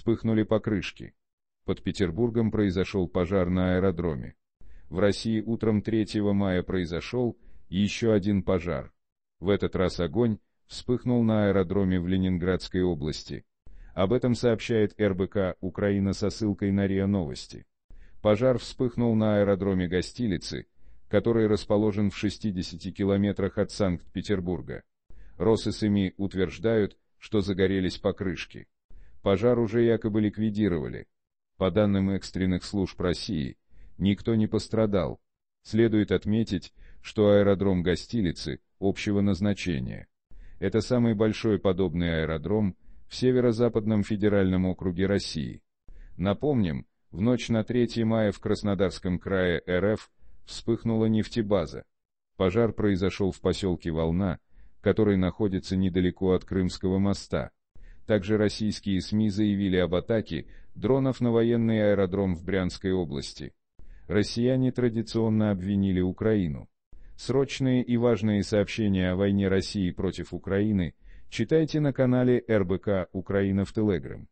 вспыхнули покрышки. Под Петербургом произошел пожар на аэродроме. В России утром 3 мая произошел еще один пожар. В этот раз огонь вспыхнул на аэродроме в Ленинградской области. Об этом сообщает РБК «Украина» со ссылкой на РИА Новости. Пожар вспыхнул на аэродроме Гостилицы, который расположен в 60 километрах от Санкт-Петербурга. РосСМИ утверждают, что загорелись покрышки пожар уже якобы ликвидировали. По данным экстренных служб России, никто не пострадал. Следует отметить, что аэродром Гостилицы общего назначения. Это самый большой подобный аэродром в северо-западном федеральном округе России. Напомним, в ночь на 3 мая в Краснодарском крае РФ вспыхнула нефтебаза. Пожар произошел в поселке Волна, который находится недалеко от Крымского моста. Также российские СМИ заявили об атаке дронов на военный аэродром в Брянской области. Россияне традиционно обвинили Украину. Срочные и важные сообщения о войне России против Украины читайте на канале РБК «Украина в Телеграм».